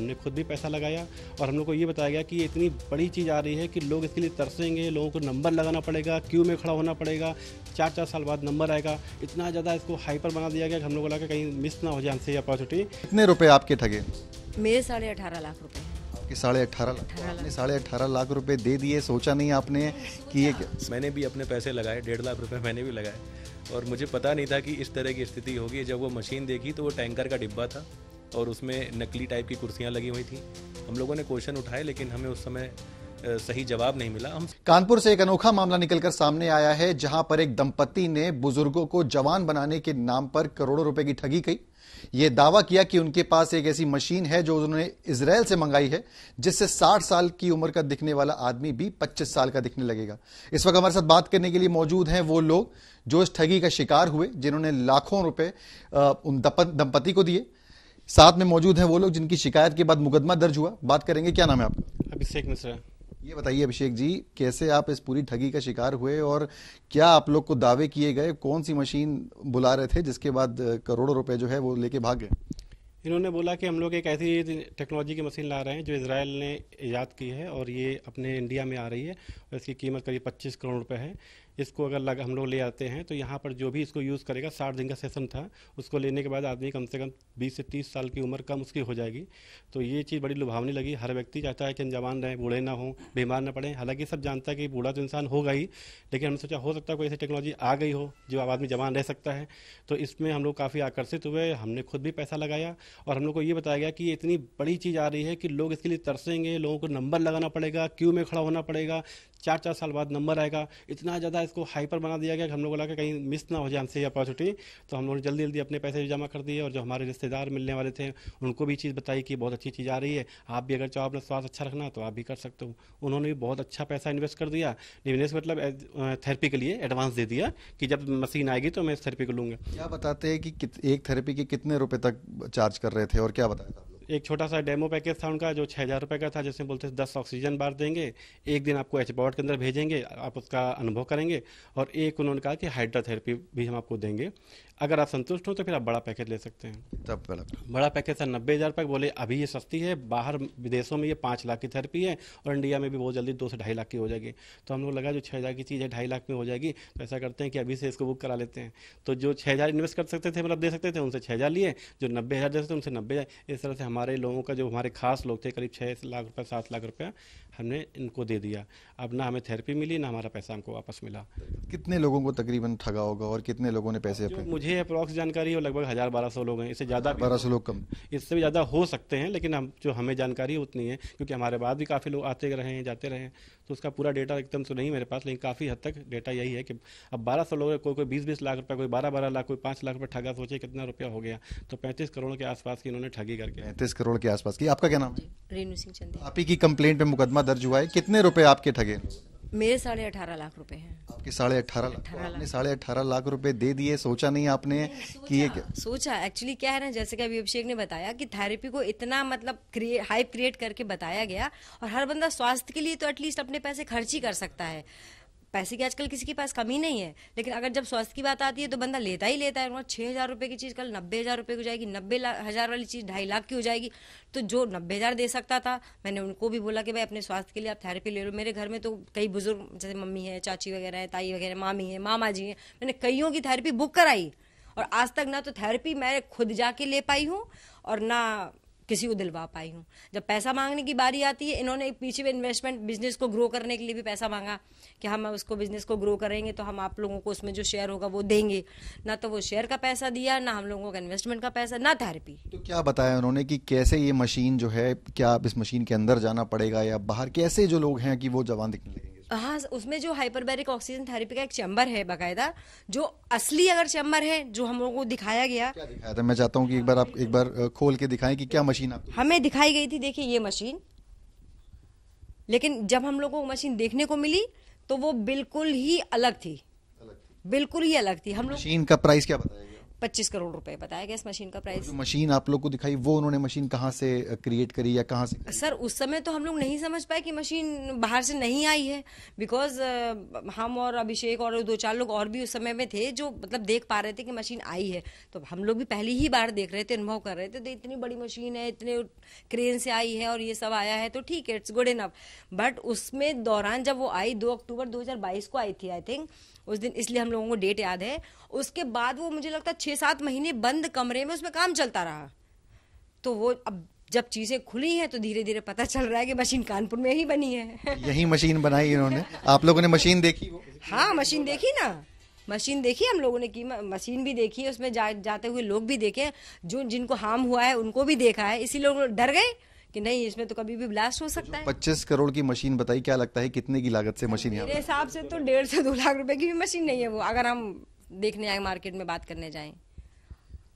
हमने खुद भी पैसा लगाया और हम लोग को ये बताया गया कि ये इतनी बड़ी चीज़ आ रही है कि लोग इसके लिए तरसेंगे लोगों को नंबर लगाना पड़ेगा क्यू में खड़ा होना पड़ेगा चार चार साल बाद नंबर आएगा इतना ज़्यादा इसको हाइपर बना दिया गया कि हम लोग को लगा कहीं मिस ना हो जाए हमसे अपॉर्चुनिटी कितने रुपये आपके ठगे मेरे साढ़े अठारह लाख रुपये साढ़े अठारह लाख साढ़े अठारह लाख रुपए दे दिए सोचा नहीं आपने कि ये क्या मैंने भी अपने पैसे लगाए डेढ़ लाख रुपए मैंने भी लगाए और मुझे पता नहीं था कि इस तरह की स्थिति होगी जब वो मशीन देखी तो वो टैंकर का डिब्बा था और उसमें नकली टाइप की कुर्सियाँ लगी हुई थी हम लोगों ने क्वेश्चन उठाए लेकिन हमें उस समय सही जवाब नहीं मिला हम कानपुर से एक अनोखा मामला निकलकर सामने आया है जहां पर एक दंपति ने बुजुर्गों को जवान बनाने के नाम पर करोड़ों रुपए की ठगी की ये दावा किया कि उनके पास एक ऐसी मशीन है जो उन्होंने इसराइल से मंगाई है जिससे 60 साल की उम्र का दिखने वाला आदमी भी 25 साल का दिखने लगेगा इस वक्त हमारे साथ बात करने के लिए मौजूद हैं वो लोग जो इस ठगी का शिकार हुए जिन्होंने लाखों रुपए उन दंपति को दिए साथ में मौजूद हैं वो लोग जिनकी शिकायत के बाद मुकदमा दर्ज हुआ बात करेंगे क्या नाम है आपका अभिषेक मिश्रा ये बताइए अभिषेक जी कैसे आप इस पूरी ठगी का शिकार हुए और क्या आप लोग को दावे किए गए कौन सी मशीन बुला रहे थे जिसके बाद करोड़ों रुपए जो है वो लेके भाग गए इन्होंने बोला कि हम लोग एक ऐसी टेक्नोलॉजी की मशीन ला रहे हैं जो इसराइल ने ईजाद की है और ये अपने इंडिया में आ रही है और इसकी कीमत करीब 25 करोड़ रुपए है इसको अगर लग हम लोग ले आते हैं तो यहाँ पर जो भी इसको यूज़ करेगा साठ दिन का सेशन था उसको लेने के बाद आदमी कम से कम बीस से तीस साल की उम्र कम उसकी हो जाएगी तो ये चीज़ बड़ी लुभावनी लगी हर व्यक्ति चाहता है कि हम जवान रहें बूढ़े ना हों बीमार ना पड़ें हालांकि सब जानता है कि बूढ़ा तो इंसान होगा ही लेकिन हमने सोचा हो सकता है कोई ऐसी टेक्नोलॉजी आ गई हो जो आदमी जवान रह सकता है तो इसमें हम लोग काफ़ी आकर्षित हुए हमने खुद भी पैसा लगाया और हम लोग को ये बताया गया कि इतनी बड़ी चीज़ आ रही है कि लोग इसके लिए तरसेंगे लोगों को नंबर लगाना पड़ेगा क्यू में खड़ा होना पड़ेगा चार चार साल बाद नंबर आएगा इतना ज़्यादा इसको हाइपर बना दिया गया कि हम लोग लगा कहीं मिस ना हो जाए हमसे ये अपॉर्चुनिटी तो हम लोग ने जल्दी जल्दी अपने पैसे भी जमा कर दिए और जो हमारे रिश्तेदार मिलने वाले थे उनको भी चीज़ बताई कि बहुत अच्छी चीज़ आ रही है आप भी अगर चाहो अपना स्वास्थ्य अच्छा रखना तो आप भी कर सकते हो उन्होंने भी बहुत अच्छा पैसा इन्वेस्ट कर दिया निवेश मतलब थेरेपी के लिए एडवांस दे दिया कि जब मशीन आएगी तो मैं इस थेरेपी को लूँगा क्या बताते हैं कि एक थेरेपी के कितने रुपये तक चार्ज कर रहे थे और क्या बताया था एक छोटा सा डेमो पैकेज था उनका जो छः हज़ार रुपये का था जिसमें बोलते थे दस ऑक्सीजन बार देंगे एक दिन आपको एच के अंदर भेजेंगे आप उसका अनुभव करेंगे और एक उन्होंने कहा कि हाइड्राथेरेपी भी हम आपको देंगे अगर आप संतुष्ट हो तो फिर आप बड़ा पैकेज ले सकते हैं तब बड़ा बड़ा पैकेज था नब्बे हज़ार रुपये बोले अभी ये सस्ती है बाहर विदेशों में ये पाँच लाख की थेरेपी है और इंडिया में भी बहुत जल्दी दो से ढाई लाख की हो जाएगी तो हम लोग लगा जो छः हज़ार की चीज़ है ढाई लाख में हो जाएगी तो ऐसा करते हैं कि अभी से इसको बुक करा लेते हैं तो जो छः हज़ार इन्वेस्ट कर सकते थे मतलब दे सकते थे उनसे छः हज़ार लिए जो नब्बे हज़ार दे सकते उनसे नब्बे इस तरह से हमारे हमारे लोगों का जो हमारे खास लोग थे करीब छः लाख रुपया सात लाख रुपया हमने इनको दे दिया अब ना हमें थेरेपी मिली ना हमारा पैसा हमको वापस मिला कितने लोगों को तकरीबन ठगा होगा और कितने लोगों ने पैसे मुझे अप्रॉक्स जानकारी है लगभग हज़ार बारह सौ लोग हैं इससे ज़्यादा बारह सौ लोग कम इससे भी ज़्यादा हो सकते हैं लेकिन हम जो हमें जानकारी उतनी है क्योंकि हमारे बाद भी काफ़ी लोग आते रहे हैं जाते रहे हैं तो उसका पूरा डेटा एकदम से नहीं मेरे पास लेकिन काफ़ी हद तक डेटा यही है कि अब बारह सौ लोग कोई कोई बीस बीस लाख रुपये कोई बारह बारह लाख कोई पाँच लाख रुपये ठगा सोचे कितना रुपया हो गया तो पैंतीस करोड़ के आसपास की इन्होंने ठगी करके पैंतीस करोड़ के आसपास की आपका क्या नाम रेनू सिंह चंद्र आप ही की कंप्लेंट पे मुकदमा दर्ज हुआ है कितने रुपये आपके ठगे मेरे साढ़े अठारह लाख रुपए हैं आपके साढ़े अठारह लाख साढ़े अठारह लाख रुपए दे दिए सोचा नहीं आपने कि ये क्या सोचा एक्चुअली क्या है ना जैसे कि अभी अभिषेक ने बताया कि थेरेपी को इतना मतलब क्रिए, हाइप क्रिएट करके बताया गया और हर बंदा स्वास्थ्य के लिए तो एटलीस्ट अपने पैसे खर्च ही कर सकता है पैसे की आजकल किसी के पास कमी नहीं है लेकिन अगर जब स्वास्थ्य की बात आती है तो बंदा लेता ही लेता है छः हज़ार रुपये की चीज़ कल नब्बे हज़ार रुपये की हो जाएगी नब्बे हज़ार वाली चीज़ ढाई लाख की हो जाएगी तो जो नब्बे हज़ार दे सकता था मैंने उनको भी बोला कि भाई अपने स्वास्थ्य के लिए आप थेरेपी ले लो मेरे घर में तो कई बुजुर्ग जैसे मम्मी है चाची वगैरह है ताई वगैरह मामी है मामा जी हैं मैंने कईयों की थेरेपी बुक कराई और आज तक ना तो थेरेपी मैं खुद जाके ले पाई हूँ और ना किसी को दिलवा पाई हूँ जब पैसा मांगने की बारी आती है इन्होंने पीछे भी इन्वेस्टमेंट बिजनेस को ग्रो करने के लिए भी पैसा मांगा कि हम उसको बिजनेस को ग्रो करेंगे तो हम आप लोगों को उसमें जो शेयर होगा वो देंगे ना तो वो शेयर का पैसा दिया ना हम लोगों का इन्वेस्टमेंट का पैसा ना थेरेपी तो क्या बताया उन्होंने कि कैसे ये मशीन जो है क्या आप इस मशीन के अंदर जाना पड़ेगा या बाहर कैसे जो लोग हैं कि वो जवान दिखने लगेंगे हाँ उसमें जो हाइपरबैरिक ऑक्सीजन थेरेपी का एक चैम्बर है बाकायदा जो असली अगर चैम्बर है जो हम लोगों को दिखाया गया क्या दिखाया था मैं चाहता हूँ कि एक बार आप एक बार खोल के दिखाएं कि क्या मशीन आप हमें दिखाई गई थी देखिए ये मशीन लेकिन जब हम लोगों को मशीन देखने को मिली तो वो बिल्कुल ही अलग थी, अलग थी। बिल्कुल ही अलग थी हम लोग मशीन का प्राइस क्या बताया पच्चीस करोड़ रुपए बताया गया इस मशीन का प्राइस मशीन आप लोग को दिखाई वो उन्होंने मशीन कहाँ से क्रिएट करी या कहाँ से सर उस समय तो हम लोग नहीं समझ पाए कि मशीन बाहर से नहीं आई है बिकॉज हम और अभिषेक और दो चार लोग और भी उस समय में थे जो मतलब देख पा रहे थे कि मशीन आई है तो हम लोग भी पहली ही बार देख रहे थे अनुभव कर रहे थे तो इतनी बड़ी मशीन है इतने क्रेन से आई है और ये सब आया है तो ठीक है इट्स गुड इनफ बट उसमें दौरान जब वो आई दो अक्टूबर दो को आई थी आई थिंक उस दिन इसलिए हम लोगों को डेट याद है उसके बाद वो मुझे लगता है छः सात महीने बंद कमरे में उसमें काम चलता रहा तो वो अब जब चीज़ें खुली हैं तो धीरे धीरे पता चल रहा है कि मशीन कानपुर में ही बनी है यही मशीन बनाई इन्होंने आप लोगों ने मशीन देखी हाँ मशीन देखी ना मशीन देखी हम लोगों ने की मशीन भी देखी है उसमें जा, जाते हुए लोग भी देखे जो जिनको हार्म हुआ है उनको भी देखा है इसी लोग डर गए कि नहीं इसमें तो कभी भी ब्लास्ट हो सकता है पच्चीस करोड़ की मशीन बताई क्या लगता है कितने की लागत से मशीन मेरे हिसाब से तो डेढ़ से दो लाख रुपए की भी मशीन नहीं है वो अगर हम देखने आए मार्केट में बात करने जाएं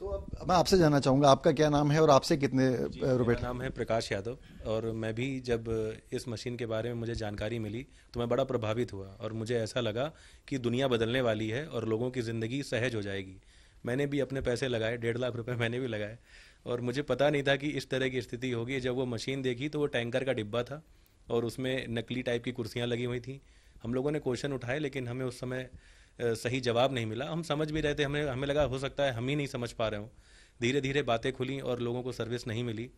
तो अब मैं आपसे जानना चाहूँगा आपका क्या नाम है और आपसे कितने रुपए नाम है प्रकाश यादव और मैं भी जब इस मशीन के बारे में मुझे जानकारी मिली तो मैं बड़ा प्रभावित हुआ और मुझे ऐसा लगा कि दुनिया बदलने वाली है और लोगों की ज़िंदगी सहज हो जाएगी मैंने भी अपने पैसे लगाए डेढ़ लाख रुपये मैंने भी लगाए और मुझे पता नहीं था कि इस तरह की स्थिति होगी जब वो मशीन देखी तो वो टैंकर का डिब्बा था और उसमें नकली टाइप की कुर्सियाँ लगी हुई थी हम लोगों ने क्वेश्चन उठाए लेकिन हमें उस समय सही जवाब नहीं मिला हम समझ भी रहे थे हमें हमें लगा हो सकता है हम ही नहीं समझ पा रहे हो धीरे धीरे बातें खुली और लोगों को सर्विस नहीं मिली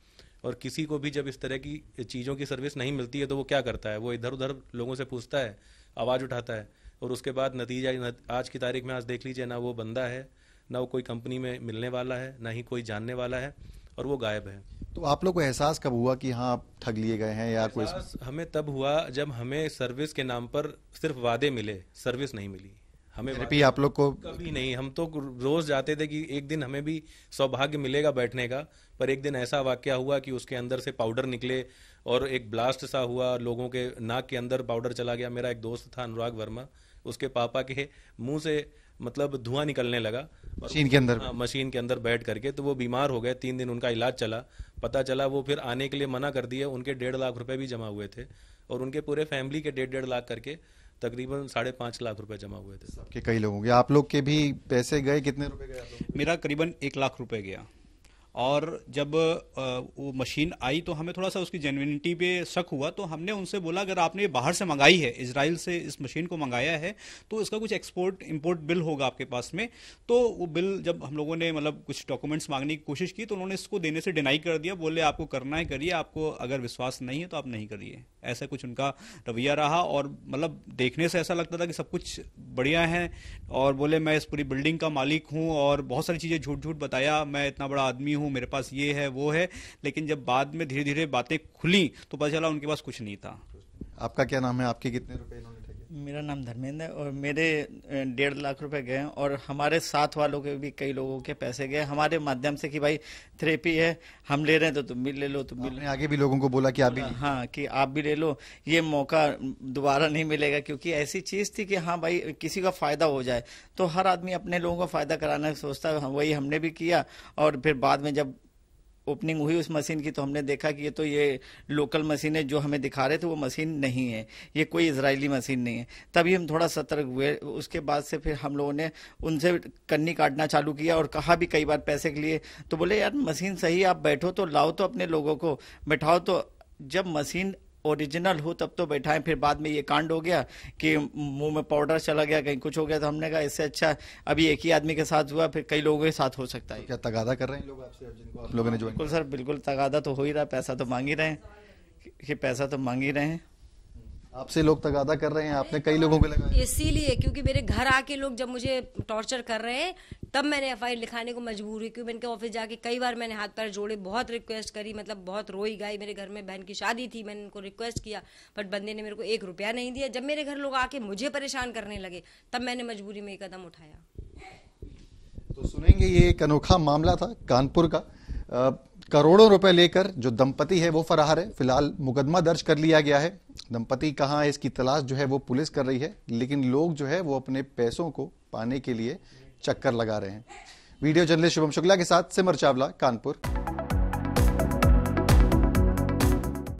और किसी को भी जब इस तरह की चीज़ों की सर्विस नहीं मिलती है तो वो क्या करता है वो इधर उधर लोगों से पूछता है आवाज़ उठाता है और उसके बाद नतीजा आज की तारीख में आज देख लीजिए ना वो बंदा है ना वो कोई कंपनी में मिलने वाला है ना ही कोई जानने वाला है और वो गायब है तो आप लोग को एहसास कब हुआ कि हाँ आप ठग लिए गए हैं या कोई हमें तब हुआ जब हमें सर्विस के नाम पर सिर्फ वादे मिले सर्विस नहीं मिली हमें भी आप लोग को कभी नहीं हम तो रोज जाते थे कि एक दिन हमें भी सौभाग्य मिलेगा बैठने का पर एक दिन ऐसा वाक्य हुआ कि उसके अंदर से पाउडर निकले और एक ब्लास्ट सा हुआ लोगों के नाक के अंदर पाउडर चला गया मेरा एक दोस्त था अनुराग वर्मा उसके पापा के मुंह से मतलब धुआं निकलने लगा मशीन के अंदर हाँ, मशीन के अंदर बैठ करके तो वो बीमार हो गए तीन दिन उनका इलाज चला पता चला वो फिर आने के लिए मना कर दिए उनके डेढ़ लाख रुपए भी जमा हुए थे और उनके पूरे फैमिली के डेढ़ डेढ़ लाख करके तकरीबन साढ़े पाँच लाख रुपए जमा हुए थे सबके कई लोगों के आप लोग के भी पैसे गए कितने रुपए गए मेरा करीबन एक लाख रुपए गया और जब वो मशीन आई तो हमें थोड़ा सा उसकी जेनविनिटी पे शक हुआ तो हमने उनसे बोला अगर आपने बाहर से मंगाई है इसराइल से इस मशीन को मंगाया है तो इसका कुछ एक्सपोर्ट इम्पोर्ट बिल होगा आपके पास में तो वो बिल जब हम लोगों ने मतलब कुछ डॉक्यूमेंट्स मांगने की कोशिश की तो उन्होंने इसको देने से डिनाई कर दिया बोले आपको करना है करिए आपको अगर विश्वास नहीं है तो आप नहीं करिए ऐसा कुछ उनका रवैया रहा और मतलब देखने से ऐसा लगता था कि सब कुछ बढ़िया है और बोले मैं इस पूरी बिल्डिंग का मालिक हूँ और बहुत सारी चीज़ें झूठ झूठ बताया मैं इतना बड़ा आदमी हूँ हूँ मेरे पास ये है वो है लेकिन जब बाद में धीरे धीरे बातें खुली तो पता चला उनके पास कुछ नहीं था आपका क्या नाम है आपके कितने रुपए मेरा नाम धर्मेंद्र है और मेरे डेढ़ लाख रुपए गए और हमारे साथ वालों के भी कई लोगों के पैसे गए हमारे माध्यम से कि भाई थेरेपी है हम ले रहे हैं तो तुम भी ले लो तुम भी ले आगे भी लोगों को बोला कि आप भी हाँ कि आप भी ले लो ये मौका दोबारा नहीं मिलेगा क्योंकि ऐसी चीज़ थी कि हाँ भाई किसी का फ़ायदा हो जाए तो हर आदमी अपने लोगों का फ़ायदा कराना सोचता है वही हमने भी किया और फिर बाद में जब ओपनिंग हुई उस मशीन की तो हमने देखा कि ये तो ये लोकल मशीन है जो हमें दिखा रहे थे वो मशीन नहीं है ये कोई इसराइली मशीन नहीं है तभी हम थोड़ा सतर्क हुए उसके बाद से फिर हम लोगों ने उनसे कन्नी काटना चालू किया और कहा भी कई बार पैसे के लिए तो बोले यार मशीन सही आप बैठो तो लाओ तो अपने लोगों को बैठाओ तो जब मशीन ओरिजिनल हो तब तो बैठाएं फिर बाद में ये कांड हो गया कि मुंह में पाउडर चला गया कहीं कुछ हो गया तो हमने कहा इससे अच्छा अभी एक ही आदमी के साथ हुआ फिर कई लोगों के साथ हो सकता है क्या तगादा कर रहे हैं लोग आपसे जिनको आप लोगों ने जो बिल्कुल सर बिल्कुल तगादा तो हो ही रहा पैसा तो मांग ही रहे हैं कि पैसा तो मांग ही रहे हैं आपसे लोग तगादा कर रहे हैं आपने कई लोगों को लगाया इसीलिए क्योंकि मेरे घर आके लोग जब मुझे टॉर्चर कर रहे हैं तब मैंने एफ लिखाने को मजबूर हुई क्योंकि इनके ऑफिस जाके कई बार मैंने हाथ पैर जोड़े बहुत रिक्वेस्ट करी मतलब बहुत रोई गाई मेरे घर में बहन की शादी थी मैंने उनको रिक्वेस्ट किया बट बंदे ने मेरे को एक रुपया नहीं दिया जब मेरे घर लोग आके मुझे परेशान करने लगे तब मैंने मजबूरी में कदम उठाया तो सुनेंगे ये एक अनोखा मामला था कानपुर का करोड़ों रुपए लेकर जो दंपति है वो फरार है फिलहाल मुकदमा दर्ज कर लिया गया है दंपति कहाँ है इसकी तलाश जो है वो पुलिस कर रही है लेकिन लोग जो है वो अपने पैसों को पाने के लिए चक्कर लगा रहे हैं वीडियो जर्नलिस्ट शुभम शुक्ला के साथ सिमर चावला कानपुर